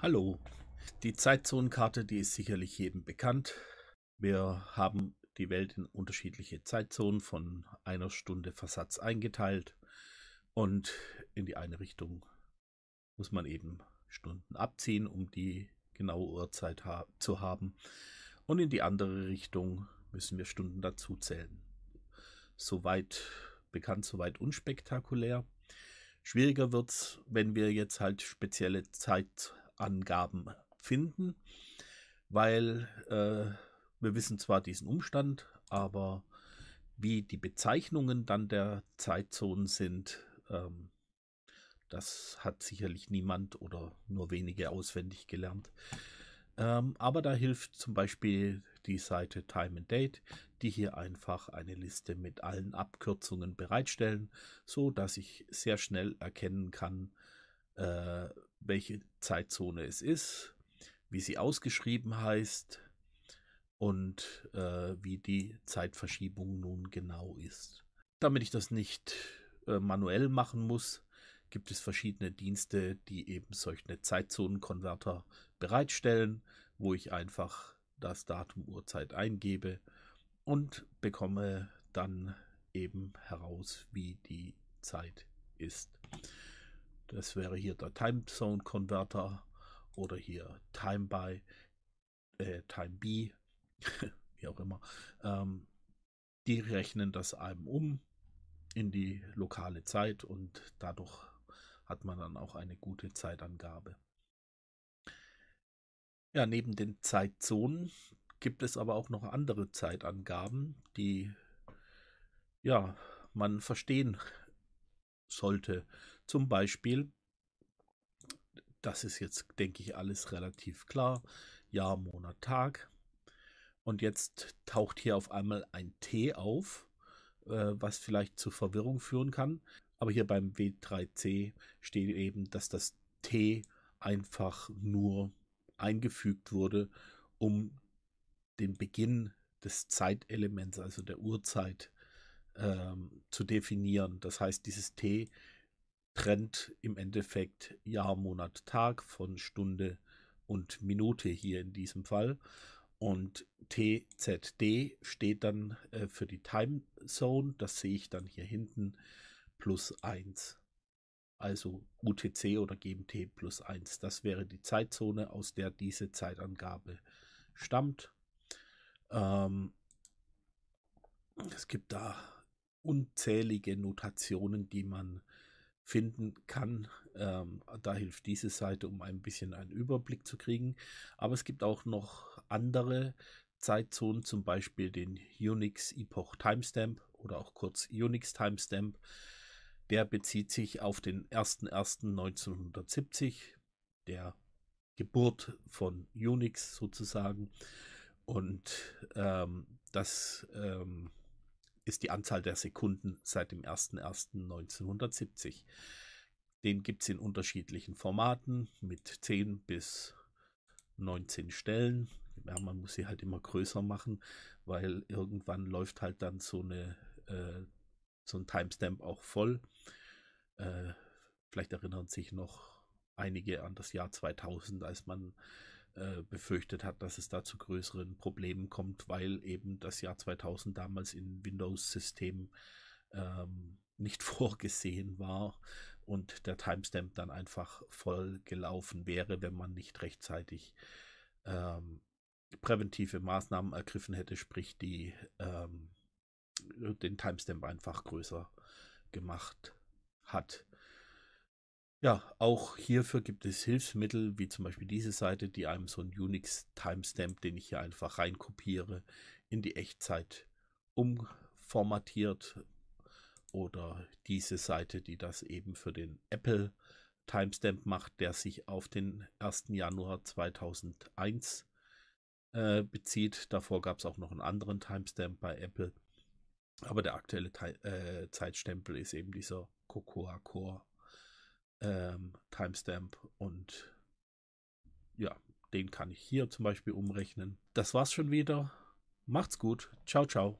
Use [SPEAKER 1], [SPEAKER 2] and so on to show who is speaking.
[SPEAKER 1] Hallo. Die Zeitzonenkarte, die ist sicherlich jedem bekannt. Wir haben die Welt in unterschiedliche Zeitzonen von einer Stunde Versatz eingeteilt und in die eine Richtung muss man eben Stunden abziehen, um die genaue Uhrzeit ha zu haben und in die andere Richtung müssen wir Stunden dazu zählen. Soweit bekannt, soweit unspektakulär. Schwieriger wird es, wenn wir jetzt halt spezielle Zeit Angaben finden, weil äh, wir wissen zwar diesen Umstand, aber wie die Bezeichnungen dann der Zeitzonen sind, ähm, das hat sicherlich niemand oder nur wenige auswendig gelernt. Ähm, aber da hilft zum Beispiel die Seite Time and Date, die hier einfach eine Liste mit allen Abkürzungen bereitstellen, so dass ich sehr schnell erkennen kann, äh, welche Zeitzone es ist, wie sie ausgeschrieben heißt und äh, wie die Zeitverschiebung nun genau ist. Damit ich das nicht äh, manuell machen muss, gibt es verschiedene Dienste, die eben solche Zeitzonenkonverter bereitstellen, wo ich einfach das Datum Uhrzeit eingebe und bekomme dann eben heraus, wie die Zeit ist. Das wäre hier der Time Zone Converter oder hier Time by, äh, Time B, wie auch immer. Ähm, die rechnen das einem um in die lokale Zeit und dadurch hat man dann auch eine gute Zeitangabe. Ja, neben den Zeitzonen gibt es aber auch noch andere Zeitangaben, die ja, man verstehen sollte. Zum Beispiel, das ist jetzt, denke ich, alles relativ klar, Jahr, Monat, Tag. Und jetzt taucht hier auf einmal ein T auf, äh, was vielleicht zu Verwirrung führen kann. Aber hier beim W3C steht eben, dass das T einfach nur eingefügt wurde, um den Beginn des Zeitelements, also der Uhrzeit, ähm, zu definieren. Das heißt, dieses T trennt im Endeffekt Jahr, Monat, Tag von Stunde und Minute hier in diesem Fall. Und TZD steht dann äh, für die Time Zone. Das sehe ich dann hier hinten plus 1. Also UTC oder GMT plus 1. Das wäre die Zeitzone, aus der diese Zeitangabe stammt. Ähm, es gibt da unzählige Notationen, die man finden kann. Ähm, da hilft diese Seite, um ein bisschen einen Überblick zu kriegen. Aber es gibt auch noch andere Zeitzonen, zum Beispiel den Unix Epoch Timestamp oder auch kurz Unix Timestamp. Der bezieht sich auf den 01.01.1970, der Geburt von Unix sozusagen. Und ähm, das ähm, ist die Anzahl der Sekunden seit dem 01.01.1970. Den gibt es in unterschiedlichen Formaten mit 10 bis 19 Stellen. Ja, man muss sie halt immer größer machen, weil irgendwann läuft halt dann so eine äh, so ein Timestamp auch voll. Äh, vielleicht erinnern sich noch einige an das Jahr 2000, als man äh, befürchtet hat, dass es da zu größeren Problemen kommt, weil eben das Jahr 2000 damals in Windows-Systemen ähm, nicht vorgesehen war und der Timestamp dann einfach voll gelaufen wäre, wenn man nicht rechtzeitig ähm, präventive Maßnahmen ergriffen hätte, sprich die ähm, den Timestamp einfach größer gemacht hat. Ja, auch hierfür gibt es Hilfsmittel, wie zum Beispiel diese Seite, die einem so ein Unix-Timestamp, den ich hier einfach reinkopiere, in die Echtzeit umformatiert. Oder diese Seite, die das eben für den Apple Timestamp macht, der sich auf den 1. Januar 2001 äh, bezieht. Davor gab es auch noch einen anderen Timestamp bei Apple. Aber der aktuelle Te äh, Zeitstempel ist eben dieser Cocoa Core ähm, Timestamp und ja, den kann ich hier zum Beispiel umrechnen. Das war's schon wieder. Macht's gut. Ciao, ciao.